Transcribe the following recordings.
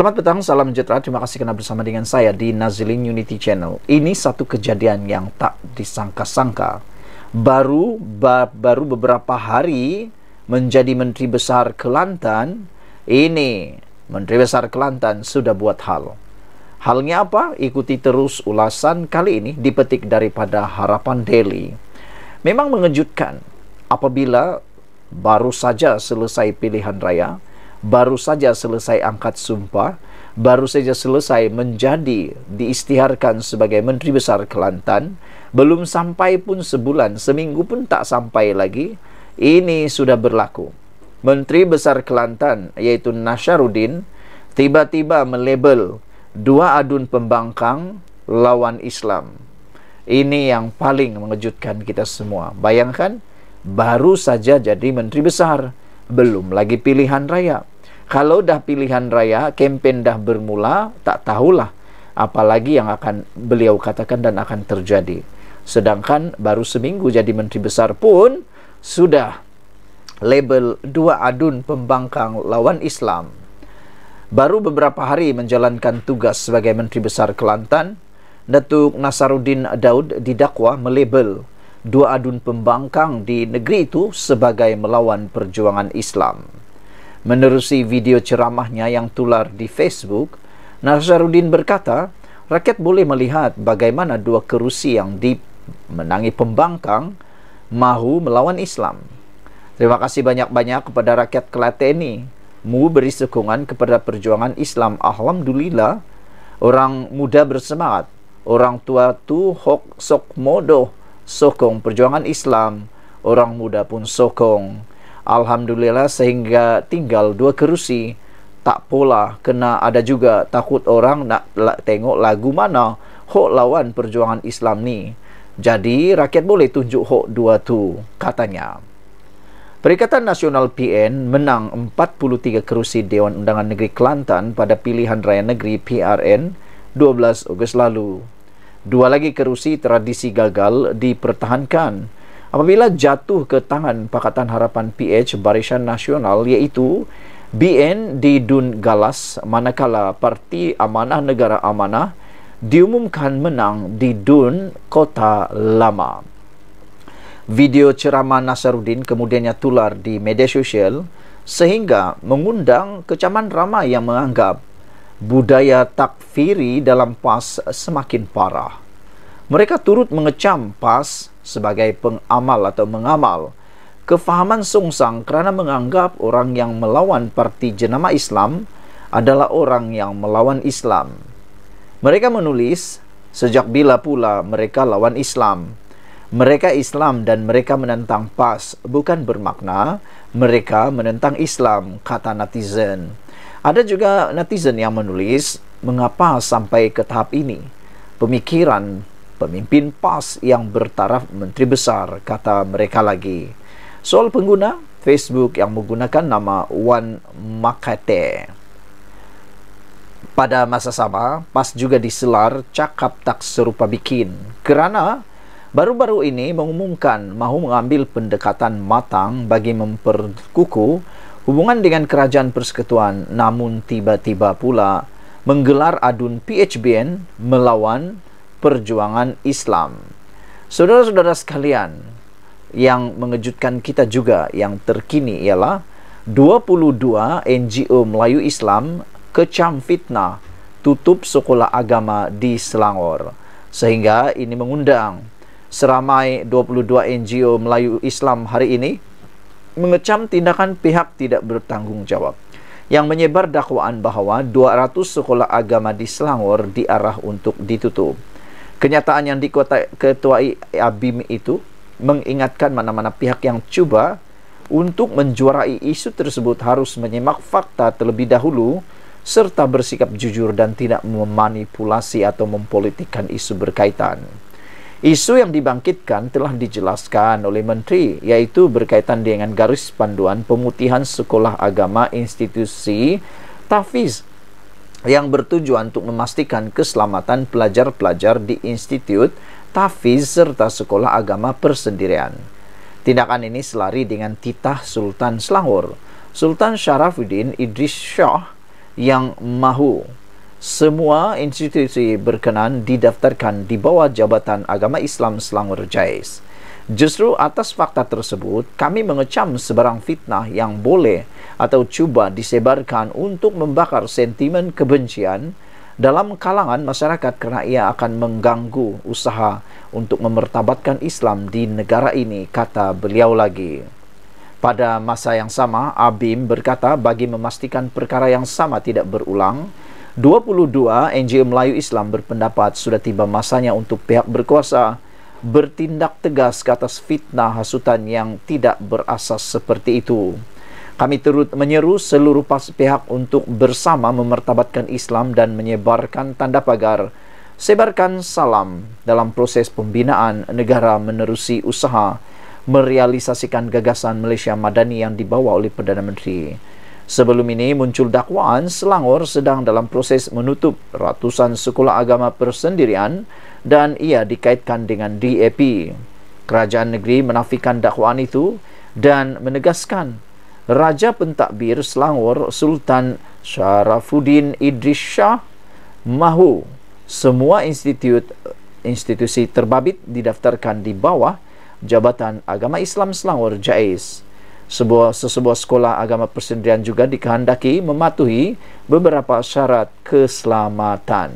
Selamat petang, salam sejahtera. Terima kasih kerana bersama dengan saya di Nazilin Unity Channel. Ini satu kejadian yang tak disangka-sangka. Baru ba, baru beberapa hari menjadi Menteri Besar Kelantan, ini Menteri Besar Kelantan sudah buat hal. Halnya apa? Ikuti terus ulasan kali ini dipetik daripada Harapan Daily. Memang mengejutkan apabila baru saja selesai pilihan raya, baru saja selesai angkat sumpah, baru saja selesai menjadi diistiharkan sebagai Menteri Besar Kelantan, belum sampai pun sebulan, seminggu pun tak sampai lagi, ini sudah berlaku. Menteri Besar Kelantan yaitu Nasharuddin tiba-tiba melabel dua adun pembangkang lawan Islam. Ini yang paling mengejutkan kita semua. Bayangkan, baru saja jadi menteri besar, belum lagi pilihan raya kalau dah pilihan raya, kempen dah bermula, tak tahulah apalagi yang akan beliau katakan dan akan terjadi. Sedangkan baru seminggu jadi menteri besar pun sudah label dua adun pembangkang lawan Islam. Baru beberapa hari menjalankan tugas sebagai menteri besar Kelantan, Datuk Nasaruddin Daud didakwa melabel dua adun pembangkang di negeri itu sebagai melawan perjuangan Islam menerusi video ceramahnya yang tular di Facebook, Nazaruddin berkata, rakyat boleh melihat bagaimana dua kerusi yang dimenangi pembangkang mahu melawan Islam. Terima kasih banyak-banyak kepada rakyat Kelate ini. Mu beri sokongan kepada perjuangan Islam. Alhamdulillah, orang muda bersemangat. Orang tua tu hok sok modoh sokong perjuangan Islam. Orang muda pun sokong Alhamdulillah sehingga tinggal dua kerusi. Tak pula kena ada juga takut orang nak tengok lagu mana hok lawan perjuangan Islam ni. Jadi rakyat boleh tunjuk hok dua tu katanya. Perikatan Nasional PN menang 43 kerusi Dewan Undangan Negeri Kelantan pada pilihan raya negeri PRN 12 Ogos lalu. Dua lagi kerusi tradisi gagal dipertahankan apabila jatuh ke tangan Pakatan Harapan PH Barisan Nasional iaitu BN di Dun Galas manakala Parti Amanah Negara Amanah diumumkan menang di Dun Kota Lama. Video ceramah Nasaruddin kemudiannya tular di media sosial sehingga mengundang kecaman ramai yang menganggap budaya takfiri dalam PAS semakin parah. Mereka turut mengecam PAS sebagai pengamal atau mengamal kefahaman sungsang kerana menganggap orang yang melawan parti jenama Islam adalah orang yang melawan Islam. Mereka menulis, sejak bila pula mereka lawan Islam? Mereka Islam dan mereka menentang PAS, bukan bermakna mereka menentang Islam, kata netizen. Ada juga netizen yang menulis, mengapa sampai ke tahap ini? Pemikiran pemimpin PAS yang bertaraf menteri besar, kata mereka lagi. Soal pengguna, Facebook yang menggunakan nama Wan Makate. Pada masa sama, PAS juga diselar cakap tak serupa bikin kerana baru-baru ini mengumumkan mahu mengambil pendekatan matang bagi memperkuku hubungan dengan kerajaan persekutuan namun tiba-tiba pula menggelar adun PHBN melawan perjuangan Islam. Saudara-saudara sekalian, yang mengejutkan kita juga yang terkini ialah 22 NGO Melayu Islam kecam fitnah tutup sekolah agama di Selangor. Sehingga ini mengundang seramai 22 NGO Melayu Islam hari ini mengecam tindakan pihak tidak bertanggungjawab yang menyebar dakwaan bahawa 200 sekolah agama di Selangor diarah untuk ditutup kenyataan yang diketuai ABIM itu mengingatkan mana-mana pihak yang cuba untuk menjuarai isu tersebut harus menyimak fakta terlebih dahulu serta bersikap jujur dan tidak memanipulasi atau mempolitikan isu berkaitan. Isu yang dibangkitkan telah dijelaskan oleh Menteri, yaitu berkaitan dengan garis panduan pemutihan sekolah agama institusi Tafiz yang bertujuan untuk memastikan keselamatan pelajar-pelajar di institut tafiz serta sekolah agama persendirian. Tindakan ini selari dengan titah Sultan Selangor, Sultan Syarafuddin Idris Shah yang mahu semua institusi berkenan didaftarkan di bawah Jabatan Agama Islam Selangor Jais. Justru atas fakta tersebut, kami mengecam sebarang fitnah yang boleh atau cuba disebarkan untuk membakar sentimen kebencian dalam kalangan masyarakat kerana ia akan mengganggu usaha untuk memertabatkan Islam di negara ini, kata beliau lagi. Pada masa yang sama, Abim berkata bagi memastikan perkara yang sama tidak berulang, 22 NGO Melayu Islam berpendapat sudah tiba masanya untuk pihak berkuasa bertindak tegas ke atas fitnah hasutan yang tidak berasas seperti itu. Kami turut menyeru seluruh pas pihak untuk bersama memertabatkan Islam dan menyebarkan tanda pagar. Sebarkan salam dalam proses pembinaan negara menerusi usaha merealisasikan gagasan Malaysia Madani yang dibawa oleh Perdana Menteri. Sebelum ini muncul dakwaan Selangor sedang dalam proses menutup ratusan sekolah agama persendirian dan ia dikaitkan dengan DAP. Kerajaan negeri menafikan dakwaan itu dan menegaskan Raja Pentadbir Selangor Sultan Syarafuddin Idris Shah mahu semua institut institusi terbabit didaftarkan di bawah Jabatan Agama Islam Selangor JAIS. Sebuah sesebuah sekolah agama persendirian juga dikehendaki mematuhi beberapa syarat keselamatan.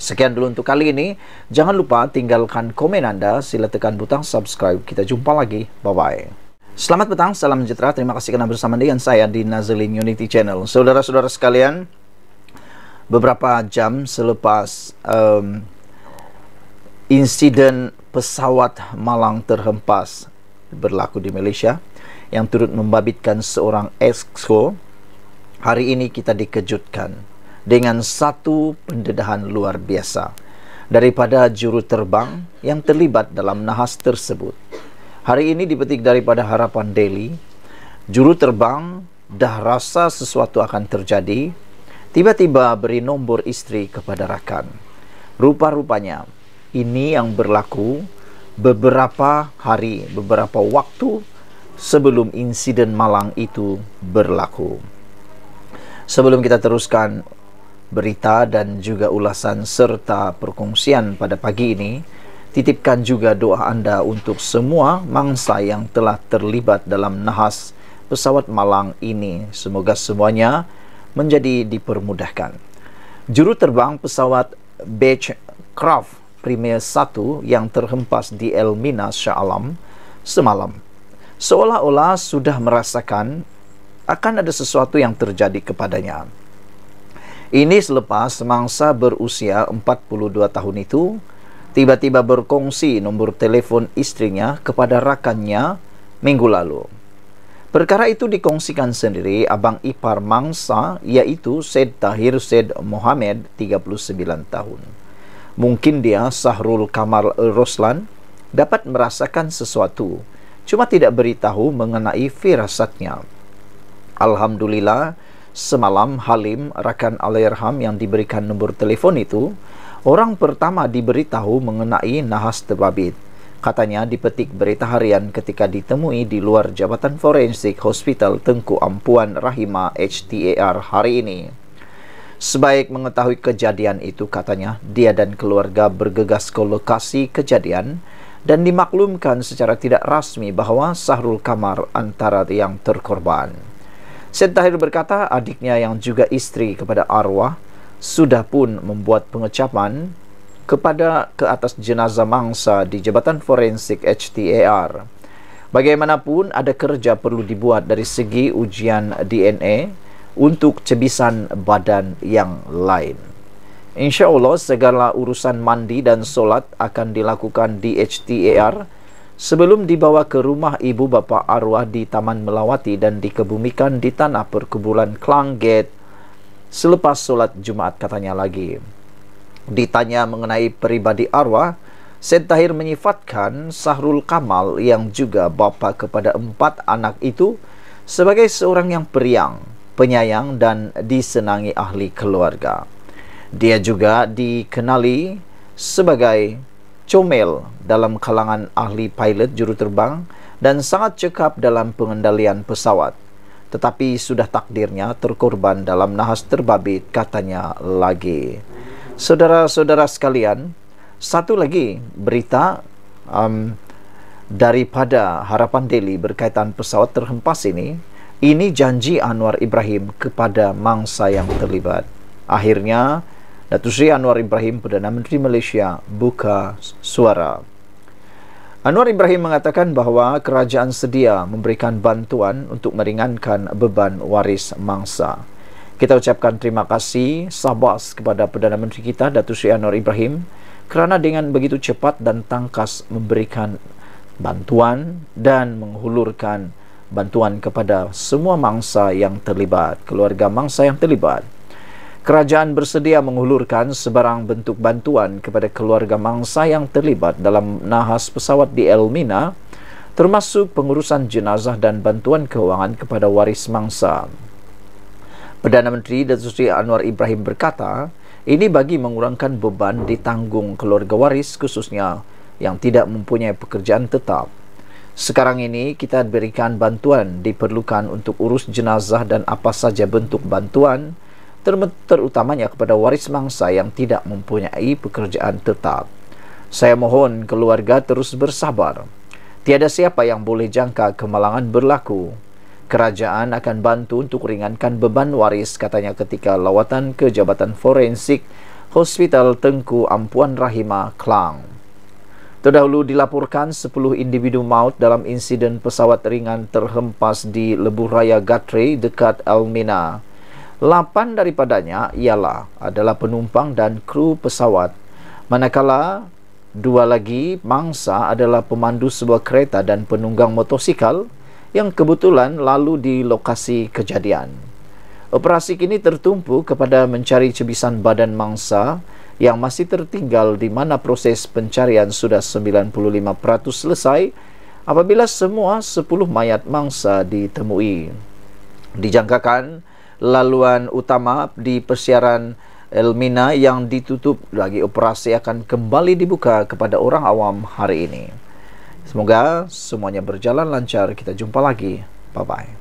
Sekian dulu untuk kali ini. Jangan lupa tinggalkan komen Anda, sila tekan butang subscribe. Kita jumpa lagi. Bye-bye. Selamat petang, salam sejahtera. Terima kasih karena bersama dengan saya di Nazlin Unity Channel. Saudara-saudara sekalian, beberapa jam selepas um, insiden pesawat Malang terhempas berlaku di Malaysia yang turut membabitkan seorang exco, hari ini kita dikejutkan dengan satu pendedahan luar biasa daripada juru terbang yang terlibat dalam nahas tersebut. Hari ini dipetik daripada harapan Delhi, juru terbang dah rasa sesuatu akan terjadi, tiba-tiba beri nombor istri kepada rakan. Rupa-rupanya, ini yang berlaku beberapa hari, beberapa waktu sebelum insiden malang itu berlaku. Sebelum kita teruskan berita dan juga ulasan serta perkongsian pada pagi ini. Titipkan juga doa anda untuk semua mangsa yang telah terlibat dalam nahas pesawat malang ini. Semoga semuanya menjadi dipermudahkan. Juru terbang pesawat Beechcraft Premier 1 yang terhempas di El Mina Shah Alam semalam seolah-olah sudah merasakan akan ada sesuatu yang terjadi kepadanya. Ini selepas mangsa berusia 42 tahun itu tiba-tiba berkongsi nombor telefon istrinya kepada rakannya minggu lalu. Perkara itu dikongsikan sendiri abang ipar mangsa iaitu Said Tahir Said Mohamed 39 tahun. Mungkin dia Sahrul Kamal Roslan dapat merasakan sesuatu cuma tidak beritahu mengenai firasatnya. Alhamdulillah, semalam Halim rakan Alirham yang diberikan nombor telefon itu orang pertama diberitahu mengenai nahas terbabit katanya dipetik berita harian ketika ditemui di luar Jabatan Forensik Hospital Tengku Ampuan Rahima HTAR hari ini Sebaik mengetahui kejadian itu katanya dia dan keluarga bergegas ke lokasi kejadian dan dimaklumkan secara tidak rasmi bahawa Sahrul Kamar antara yang terkorban Syed Tahir berkata adiknya yang juga isteri kepada arwah sudah pun membuat pengecapan kepada ke atas jenazah mangsa di Jabatan Forensik HTAR. Bagaimanapun ada kerja perlu dibuat dari segi ujian DNA untuk cebisan badan yang lain. Insya Allah segala urusan mandi dan solat akan dilakukan di HTAR. Sebelum dibawa ke rumah ibu bapa arwah di Taman Melawati dan dikebumikan di tanah perkuburan Klangget selepas solat Jumaat katanya lagi. Ditanya mengenai peribadi arwah, Syed Tahir menyifatkan Sahrul Kamal yang juga bapa kepada empat anak itu sebagai seorang yang periang, penyayang dan disenangi ahli keluarga. Dia juga dikenali sebagai comel dalam kalangan ahli pilot juruterbang dan sangat cekap dalam pengendalian pesawat. Tetapi sudah takdirnya terkorban dalam nahas terbabit katanya lagi. Saudara-saudara sekalian, satu lagi berita um, daripada Harapan Delhi berkaitan pesawat terhempas ini, ini janji Anwar Ibrahim kepada mangsa yang terlibat. Akhirnya, Datuk Seri Anwar Ibrahim Perdana Menteri Malaysia buka suara. Anwar Ibrahim mengatakan bahawa kerajaan sedia memberikan bantuan untuk meringankan beban waris mangsa. Kita ucapkan terima kasih sabas kepada Perdana Menteri kita Datuk Seri Anwar Ibrahim kerana dengan begitu cepat dan tangkas memberikan bantuan dan menghulurkan bantuan kepada semua mangsa yang terlibat, keluarga mangsa yang terlibat. Kerajaan bersedia mengulurkan sebarang bentuk bantuan kepada keluarga mangsa yang terlibat dalam nahas pesawat di Elmina termasuk pengurusan jenazah dan bantuan kewangan kepada waris mangsa. Perdana Menteri Datuk Seri Anwar Ibrahim berkata, ini bagi mengurangkan beban ditanggung keluarga waris khususnya yang tidak mempunyai pekerjaan tetap. Sekarang ini kita berikan bantuan diperlukan untuk urus jenazah dan apa saja bentuk bantuan terutamanya kepada waris mangsa yang tidak mempunyai pekerjaan tetap. Saya mohon keluarga terus bersabar. Tiada siapa yang boleh jangka kemalangan berlaku. Kerajaan akan bantu untuk ringankan beban waris katanya ketika lawatan ke Jabatan Forensik Hospital Tengku Ampuan Rahimah Klang. Terdahulu dilaporkan 10 individu maut dalam insiden pesawat ringan terhempas di Lebuh Raya Gatre dekat Elmina. Lapan daripadanya ialah adalah penumpang dan kru pesawat. Manakala dua lagi mangsa adalah pemandu sebuah kereta dan penunggang motosikal yang kebetulan lalu di lokasi kejadian. Operasi kini tertumpu kepada mencari cebisan badan mangsa yang masih tertinggal di mana proses pencarian sudah 95% selesai apabila semua 10 mayat mangsa ditemui. Dijangkakan, laluan utama di persiaran Elmina yang ditutup lagi operasi akan kembali dibuka kepada orang awam hari ini. Semoga semuanya berjalan lancar. Kita jumpa lagi. Bye-bye.